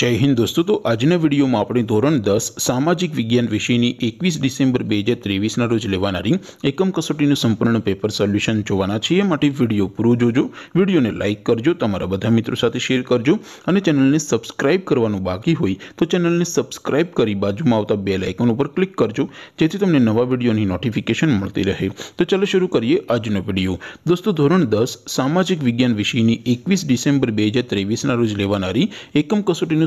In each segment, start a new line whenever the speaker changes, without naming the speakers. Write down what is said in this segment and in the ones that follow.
જય હિન્દ દોસ્તો તો આજના વિડીયોમાં આપણે ધોરણ દસ સામાજિક વિજ્ઞાન વિષયની એકવીસ ડિસેમ્બર બે હજાર ત્રેવીસના રોજ લેવાનારી એકમ કસોટીનું સંપૂર્ણ પેપર સોલ્યુશન જોવાના છીએ એ માટે વિડીયો પૂરો જોજો વિડીયોને લાઇક કરજો તમારા બધા મિત્રો સાથે શેર કરજો અને ચેનલને સબસ્ક્રાઇબ કરવાનું બાકી હોય તો ચેનલને સબસ્ક્રાઇબ કરી બાજુમાં આવતા બે આઇકન ઉપર ક્લિક કરજો જેથી તમને નવા વિડીયોની નોટિફિકેશન મળતી રહે તો ચાલો શરૂ કરીએ આજનો વિડીયો દોસ્તો ધોરણ દસ સામાજિક વિજ્ઞાન વિષયની એકવીસ ડિસેમ્બર બે હજાર ત્રેવીસના રોજ લેવાનારી એકમ કસોટીનું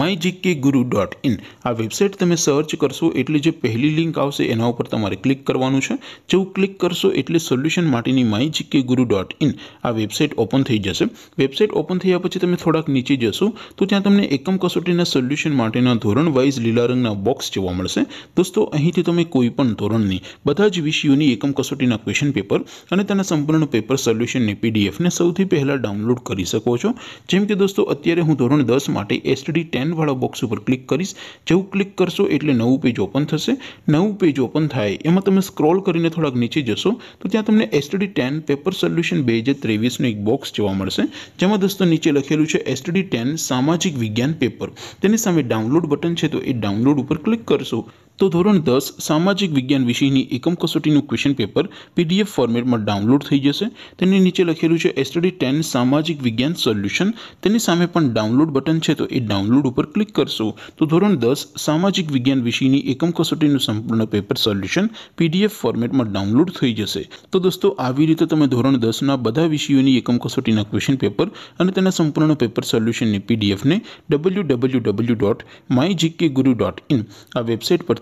mygkguru.in આ વેબસાઈટ તમે સર્ચ કરશો એટલે જે પહેલી લિંક આવશે એના ઉપર તમારે ક્લિક કરવાનું છે જેઉ ક્લિક કરશો એટલે સોલ્યુશન માટીની mygkguru.in આ વેબસાઈટ ઓપન થઈ જશે વેબસાઈટ ઓપન થઈયા પછી તમે થોડક નીચે જશો તો ત્યાં તમને એકમ કસોટીના સોલ્યુશન માટીના ધોરણ વાઇઝ લીલા રંગના બોક્સ જોવા મળશે દોસ્તો અહીંથી તમે કોઈ પણ ધોરણની બધા જ વિષયોની એકમ કસોટીના ક્વેશ્ચન પેપર અને તેના સંપૂર્ણનો પેપર સોલ્યુશન ને પીડીએફ ને સૌથી પહેલા ડાઉનલોડ કરી શકો છો જેમ કે દોસ્તો અત્યારે હું ધોરણ 10 માટે STD નવળો બોક્સ ઉપર ક્લિક કરશો જેવ ક્લિક કરશો એટલે નવું પેજ ઓપન થશે નવું પેજ ઓપન થાય એમાં તમે સ્ક્રોલ કરીને થોડક નીચે જશો તો ત્યાં તમને STD 10 પેપર સોલ્યુશન 2023 નો એક બોક્સ જોવા મળશે જેમ દોસ્તો નીચે લખેલું છે STD 10 સામાજિક વિજ્ઞાન પેપર તેની સામે ડાઉનલોડ બટન છે તો એ ડાઉનલોડ ઉપર ક્લિક કરશો તો ધોરણ 10 સામાજિક વિજ્ઞાન વિષયની એકમ કસોટીનું ક્વેશ્ચન પેપર પીડીએફ ફોર્મેટમાં ડાઉનલોડ થઈ જશે તેની નીચે લખેલું છે સ્ટડી 10 સામાજિક વિજ્ઞાન સોલ્યુશન તેની સામે પણ ડાઉનલોડ બટન છે તો એ ડાઉનલોડ ઉપર ક્લિક કરશો તો ધોરણ 10 સામાજિક વિજ્ઞાન વિષયની એકમ કસોટીનું સંપૂર્ણ પેપર સોલ્યુશન પીડીએફ ફોર્મેટમાં ડાઉનલોડ થઈ જશે તો દોસ્તો આવી રીતે તમે ધોરણ 10 ના બધા વિષયોની એકમ કસોટીના ક્વેશ્ચન પેપર અને તેના સંપૂર્ણના પેપર સોલ્યુશન ને પીડીએફ ને www.mygkguru.in આ વેબસાઈટ પર